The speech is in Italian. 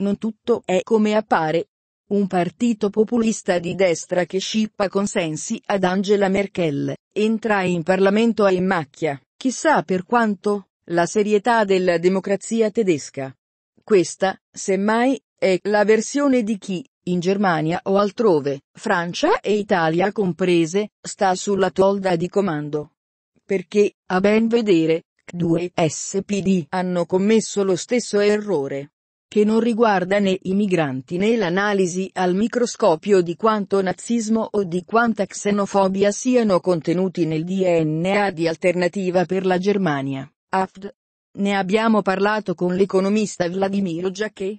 non tutto è come appare. Un partito populista di destra che scippa consensi ad Angela Merkel, entra in Parlamento e in macchia, chissà per quanto, la serietà della democrazia tedesca. Questa, semmai, è la versione di chi, in Germania o altrove, Francia e Italia comprese, sta sulla tolda di comando. Perché, a ben vedere, due SPD hanno commesso lo stesso errore che non riguarda né i migranti né l'analisi al microscopio di quanto nazismo o di quanta xenofobia siano contenuti nel DNA di Alternativa per la Germania, AFD. Ne abbiamo parlato con l'economista Vladimiro Giacchè,